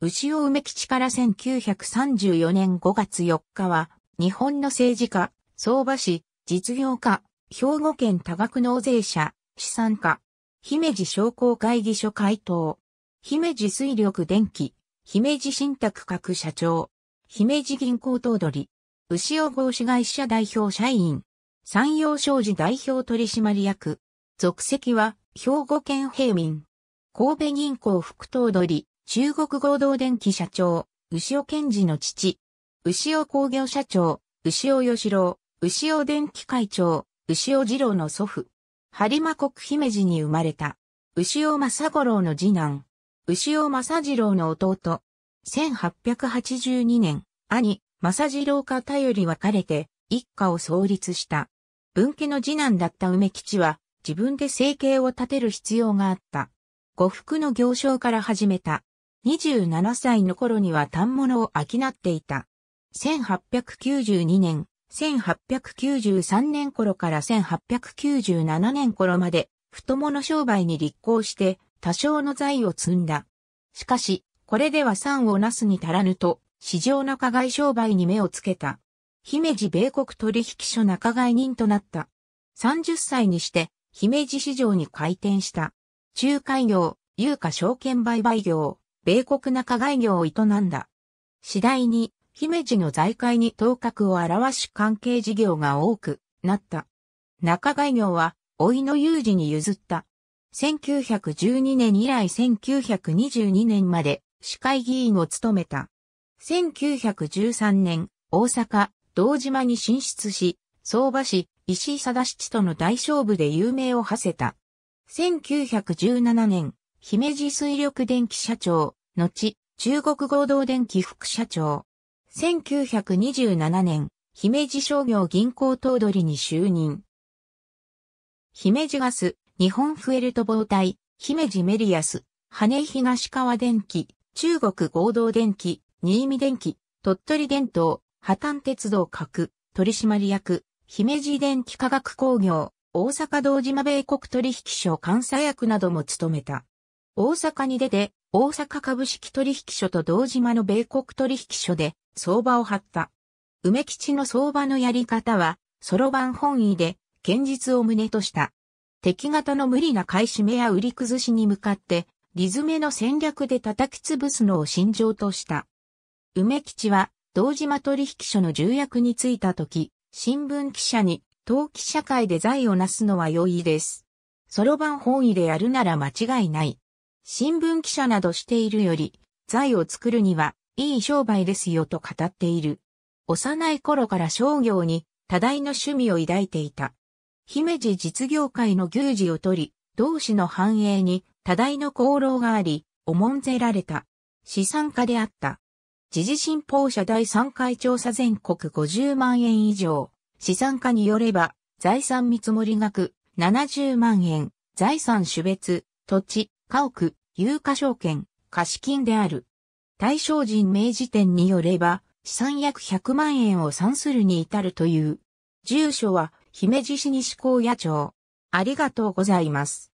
牛尾梅吉から1934年5月4日は、日本の政治家、相場師、実業家、兵庫県多額納税者、資産家、姫路商工会議所会頭、姫路水力電気、姫路信託各社長、姫路銀行頭取、牛尾合資会社代表社員、山陽商事代表取締役、属籍は兵庫県平民、神戸銀行副頭取、中国合同電機社長、牛尾健二の父、牛尾工業社長、牛尾義郎、牛尾電機会長、牛尾二郎の祖父、播磨国姫路に生まれた、牛尾正五郎の次男、牛尾正二郎の弟、1882年、兄、正二郎家頼り別れて、一家を創立した。文家の次男だった梅吉は、自分で生計を立てる必要があった。呉服の行商から始めた。27歳の頃には単物を商っていた。1892年、1893年頃から1897年頃まで、太物商売に立候して、多少の財を積んだ。しかし、これでは産をなすに足らぬと、市場仲買商売に目をつけた。姫路米国取引所仲買人となった。30歳にして、姫路市場に開店した。中海業、有価証券売買業、米国中外業を営んだ。次第に、姫路の財界に頭角を表し関係事業が多くなった。中外業は、老いの有事に譲った。1912年以来1922年まで市会議員を務めた。1913年、大阪、道島に進出し、相場市、石井貞七との大勝負で有名を馳せた。1917年、姫路水力電気社長、後、中国合同電機副社長。1927年、姫路商業銀行頭取に就任。姫路ガス、日本フエルト防体、姫路メリアス、羽東川電機、中国合同電機、新見電機、鳥取電灯、破綻鉄道各、取締役、姫路電機化学工業、大阪道島米国取引所監査役なども務めた。大阪に出て、大阪株式取引所と堂島の米国取引所で相場を張った。梅吉の相場のやり方は、そろばん本位で、堅実を旨とした。敵型の無理な買い占めや売り崩しに向かって、リズメの戦略で叩き潰すのを心情とした。梅吉は、堂島取引所の重役に就いた時、新聞記者に、投機社会で財を成すのは容易です。そろばん本位でやるなら間違いない。新聞記者などしているより、財を作るには、いい商売ですよと語っている。幼い頃から商業に多大な趣味を抱いていた。姫路実業界の牛耳を取り、同志の繁栄に多大の功労があり、重んぜられた。資産家であった。時事新報社第3回調査全国50万円以上。資産家によれば、財産見積もり額70万円、財産種別、土地、家屋、有価証券、貸金である。大象人名辞典によれば、資産約100万円を算するに至るという。住所は、姫路市西高野町。ありがとうございます。